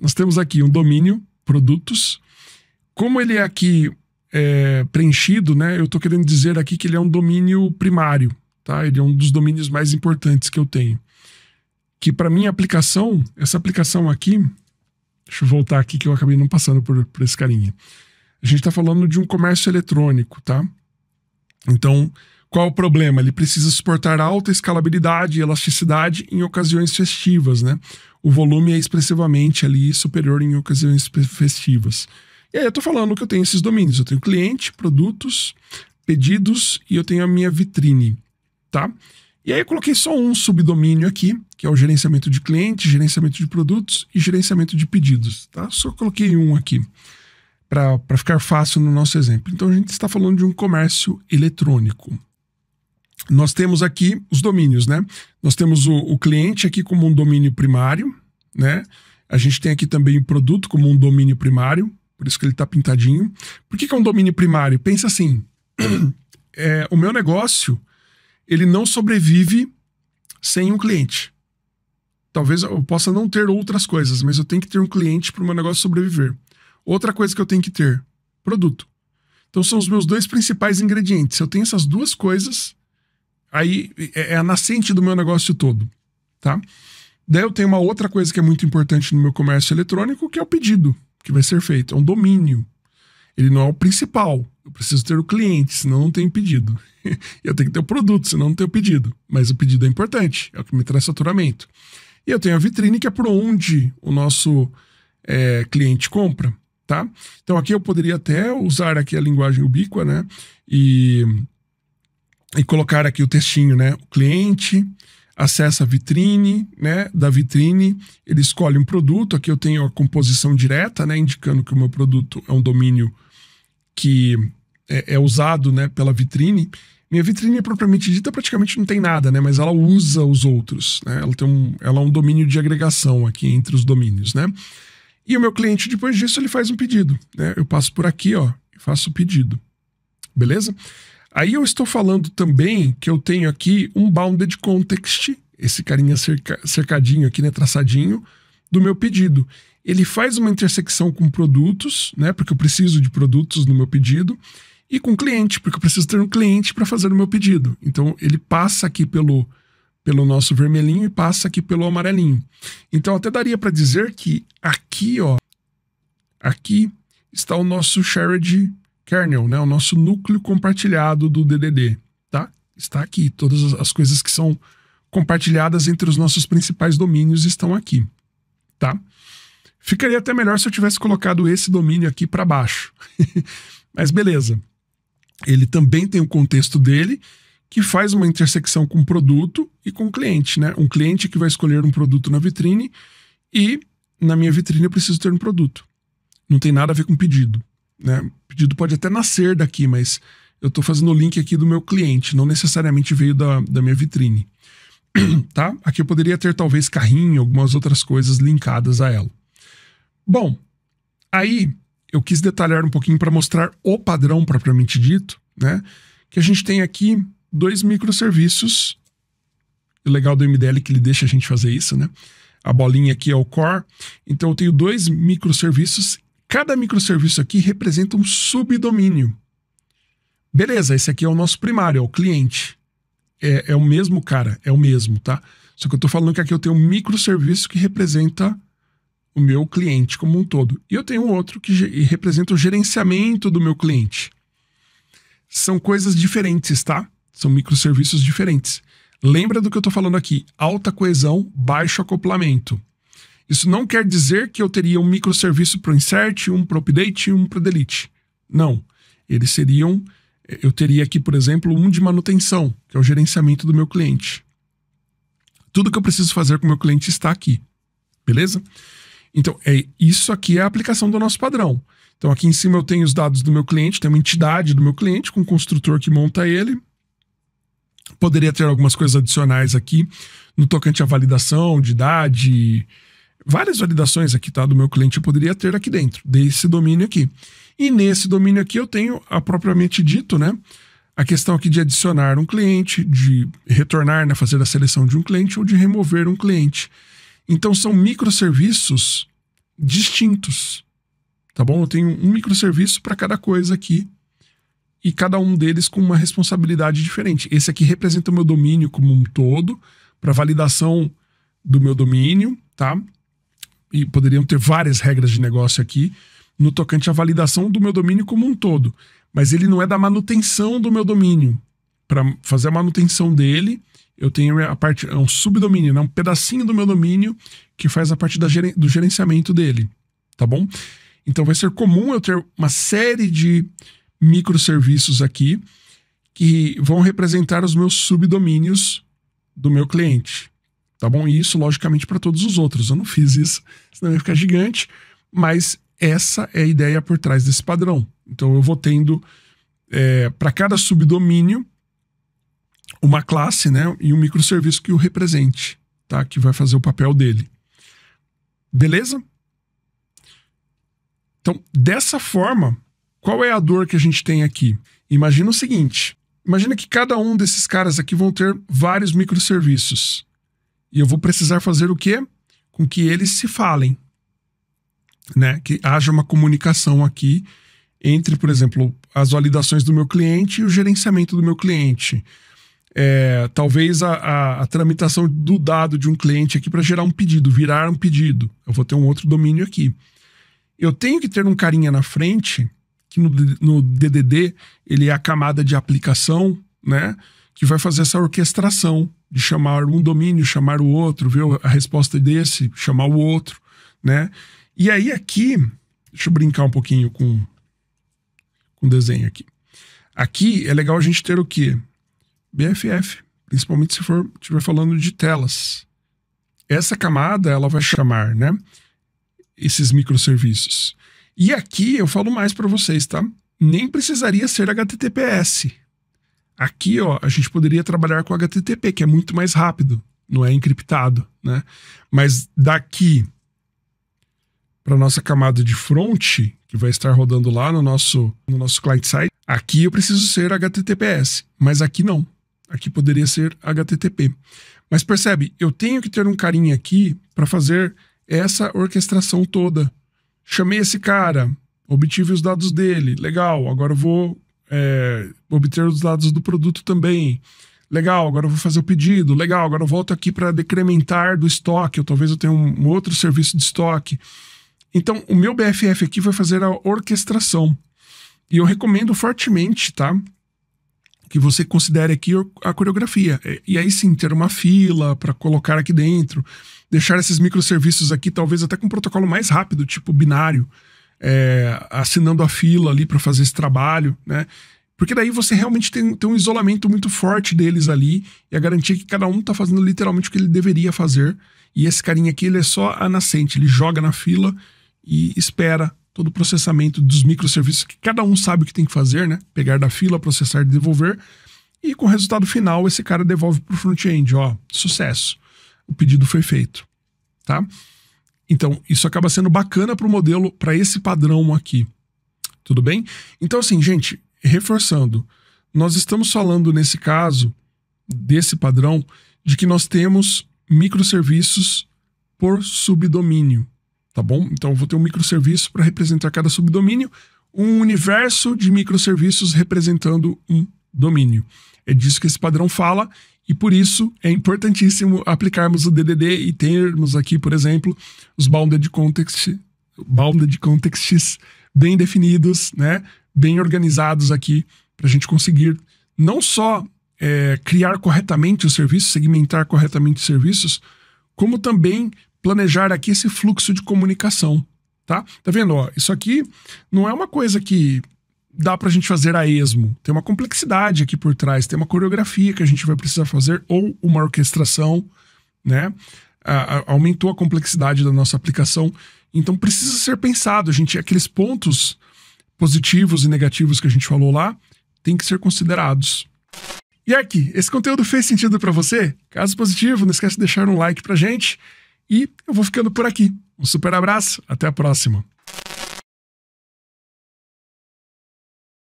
nós temos aqui um domínio, produtos. Como ele é aqui é, preenchido, né? Eu estou querendo dizer aqui que ele é um domínio primário, tá? Ele é um dos domínios mais importantes que eu tenho. Que para minha aplicação, essa aplicação aqui, deixa eu voltar aqui que eu acabei não passando por, por esse carinha. A gente está falando de um comércio eletrônico, tá? Então, qual o problema? Ele precisa suportar alta escalabilidade e elasticidade em ocasiões festivas, né? O volume é expressivamente ali superior em ocasiões festivas. E aí eu tô falando que eu tenho esses domínios. Eu tenho cliente, produtos, pedidos e eu tenho a minha vitrine, tá? E aí eu coloquei só um subdomínio aqui, que é o gerenciamento de cliente, gerenciamento de produtos e gerenciamento de pedidos, tá? Só coloquei um aqui para ficar fácil no nosso exemplo. Então a gente está falando de um comércio eletrônico, nós temos aqui os domínios, né? Nós temos o, o cliente aqui como um domínio primário, né? A gente tem aqui também o produto como um domínio primário, por isso que ele está pintadinho. Por que, que, é um domínio primário? Pensa assim: é, o meu negócio ele não sobrevive sem um cliente. Talvez eu possa não ter outras coisas, mas eu tenho que ter um cliente para o meu negócio sobreviver. Outra coisa que eu tenho que ter: produto. Então são os meus dois principais ingredientes. Se eu tenho essas duas coisas, Aí é, é a nascente do meu negócio todo, tá? Daí eu tenho uma outra coisa que é muito importante no meu comércio eletrônico, que é o pedido que vai ser feito. É um domínio. Ele não é o principal. Eu preciso ter o cliente, senão não tem pedido. eu tenho que ter o produto, senão não tenho pedido. Mas o pedido é importante, é o que me traz faturamento. E eu tenho a vitrine, que é por onde o nosso é, cliente compra, tá? Então aqui eu poderia até usar aqui a linguagem ubíqua, né? E e colocar aqui o textinho, né? O cliente acessa a vitrine, né? Da vitrine, ele escolhe um produto. Aqui eu tenho a composição direta, né? Indicando que o meu produto é um domínio que é, é usado, né? Pela vitrine. Minha vitrine é propriamente dita praticamente não tem nada, né? Mas ela usa os outros, né? Ela tem um, ela é um domínio de agregação aqui entre os domínios, né? E o meu cliente depois disso ele faz um pedido, né? Eu passo por aqui, ó, e faço o pedido, beleza? Aí eu estou falando também que eu tenho aqui um bounded context, esse carinha cerca, cercadinho aqui, né, traçadinho, do meu pedido. Ele faz uma intersecção com produtos, né, porque eu preciso de produtos no meu pedido, e com cliente, porque eu preciso ter um cliente para fazer o meu pedido. Então ele passa aqui pelo pelo nosso vermelhinho e passa aqui pelo amarelinho. Então até daria para dizer que aqui, ó, aqui está o nosso shared kernel, né, o nosso núcleo compartilhado do DDD, tá? Está aqui, todas as coisas que são compartilhadas entre os nossos principais domínios estão aqui, tá? Ficaria até melhor se eu tivesse colocado esse domínio aqui para baixo. Mas beleza. Ele também tem o contexto dele, que faz uma intersecção com o produto e com o cliente, né? Um cliente que vai escolher um produto na vitrine e na minha vitrine eu preciso ter um produto. Não tem nada a ver com pedido. Né? O pedido pode até nascer daqui, mas eu estou fazendo o link aqui do meu cliente, não necessariamente veio da, da minha vitrine. tá? Aqui eu poderia ter talvez carrinho, algumas outras coisas linkadas a ela. Bom, aí eu quis detalhar um pouquinho para mostrar o padrão propriamente dito, né? Que a gente tem aqui dois microserviços. O legal do MDL é que ele deixa a gente fazer isso, né? A bolinha aqui é o core. Então eu tenho dois microserviços Cada microserviço aqui representa um subdomínio. Beleza, esse aqui é o nosso primário, é o cliente. É, é o mesmo cara, é o mesmo, tá? Só que eu estou falando que aqui eu tenho um microserviço que representa o meu cliente como um todo. E eu tenho outro que representa o gerenciamento do meu cliente. São coisas diferentes, tá? São microserviços diferentes. Lembra do que eu estou falando aqui: alta coesão, baixo acoplamento. Isso não quer dizer que eu teria um microserviço para o insert, um para o update e um para o delete. Não. Eles seriam. Eh, eu teria aqui, por exemplo, um de manutenção, que é o gerenciamento do meu cliente. Tudo que eu preciso fazer com o meu cliente está aqui. Beleza? Então, é isso aqui é a aplicação do nosso padrão. Então, aqui em cima eu tenho os dados do meu cliente, tem uma entidade do meu cliente com o construtor que monta ele. Poderia ter algumas coisas adicionais aqui no tocante à validação de idade, várias validações aqui tá, do meu cliente eu poderia ter aqui dentro, desse domínio aqui. E nesse domínio aqui eu tenho, a propriamente dito, né, a questão aqui de adicionar um cliente, de retornar, né, fazer a seleção de um cliente ou de remover um cliente. Então são microserviços distintos, tá bom? Eu tenho um microserviço para cada coisa aqui e cada um deles com uma responsabilidade diferente. Esse aqui representa o meu domínio como um todo, para validação do meu domínio, tá? e poderiam ter várias regras de negócio aqui, no tocante à validação do meu domínio como um todo. Mas ele não é da manutenção do meu domínio. Para fazer a manutenção dele, eu tenho a parte, é um subdomínio, né? um pedacinho do meu domínio que faz a parte da, do gerenciamento dele. Tá bom? Então vai ser comum eu ter uma série de microserviços aqui que vão representar os meus subdomínios do meu cliente. Tá bom? E isso, logicamente, para todos os outros. Eu não fiz isso, senão ia ficar gigante. Mas essa é a ideia por trás desse padrão. Então eu vou tendo é, para cada subdomínio uma classe né, e um microserviço que o represente, tá? que vai fazer o papel dele. Beleza? Então, dessa forma, qual é a dor que a gente tem aqui? Imagina o seguinte: imagina que cada um desses caras aqui vão ter vários microserviços. E eu vou precisar fazer o quê? Com que eles se falem. Né? Que haja uma comunicação aqui entre, por exemplo, as validações do meu cliente e o gerenciamento do meu cliente. É, talvez a, a, a, tramitação do dado de um cliente aqui para gerar um pedido, virar um pedido. Eu vou ter um outro domínio aqui. Eu tenho que ter um carinha na frente, que no, no DDD ele é a camada de aplicação, né? Que vai fazer essa orquestração de chamar um domínio, chamar o outro, ver a resposta desse, chamar o outro, né? E aí aqui, deixa eu brincar um pouquinho com com o desenho aqui. Aqui é legal a gente ter o quê? BFF, principalmente se for estiver falando de telas. Essa camada ela vai chamar, né? Esses microserviços. E aqui eu falo mais para vocês, tá? Nem precisaria ser HTTPS, Aqui, ó, a gente poderia trabalhar com HTTP, que é muito mais rápido, não é encriptado, né? Mas daqui para nossa camada de front, que vai estar rodando lá no nosso, no nosso client side, aqui eu preciso ser HTTPS, mas aqui não. Aqui poderia ser HTTP. Mas percebe, eu tenho que ter um carinha aqui para fazer essa orquestração toda. Chamei esse cara, obtive os dados dele, legal, agora eu vou é, obter os dados do produto também. Legal, agora eu vou fazer o pedido. Legal, agora eu volto aqui para decrementar do estoque, ou talvez eu tenha um, um outro serviço de estoque. Então, o meu BFF aqui vai fazer a orquestração. E eu recomendo fortemente, tá? Que você considere aqui a coreografia. É, e aí sim, ter uma fila para colocar aqui dentro, deixar esses microserviços aqui, talvez até com um protocolo mais rápido, tipo binário é, assinando a fila ali para fazer esse trabalho, né? Porque daí você realmente tem, tem, um isolamento muito forte deles ali e a garantia que cada um tá fazendo literalmente o que ele deveria fazer. E esse carinha aqui, ele é só a nascente, ele joga na fila e espera todo o processamento dos microserviços que cada um sabe o que tem que fazer, né? Pegar da fila, processar e devolver. E com o resultado final, esse cara devolve para o front-end, ó, sucesso. O pedido foi feito, tá? Então, isso acaba sendo bacana para o modelo, para esse padrão aqui. Tudo bem? Então, assim, gente, reforçando, nós estamos falando nesse caso, desse padrão, de que nós temos microserviços por subdomínio, tá bom? Então, eu vou ter um microserviço para representar cada subdomínio, um universo de microserviços representando um domínio. É disso que esse padrão fala e por isso é importantíssimo aplicarmos o DDD e termos aqui, por exemplo, os bounded context, bounded contexts bem definidos, né? bem organizados aqui, para a gente conseguir não só é, criar corretamente os serviços, segmentar corretamente os serviços, como também planejar aqui esse fluxo de comunicação. Tá, tá vendo? Ó, isso aqui não é uma coisa que dá pra gente fazer a esmo. Tem uma complexidade aqui por trás, tem uma coreografia que a gente vai precisar fazer ou uma orquestração, né? A, a, aumentou a complexidade da nossa aplicação. Então precisa ser pensado, a gente, aqueles pontos positivos e negativos que a gente falou lá, tem que ser considerados. E aqui, esse conteúdo fez sentido para você? Caso positivo, não esquece de deixar um like pra gente. E eu vou ficando por aqui. Um super abraço, até a próxima.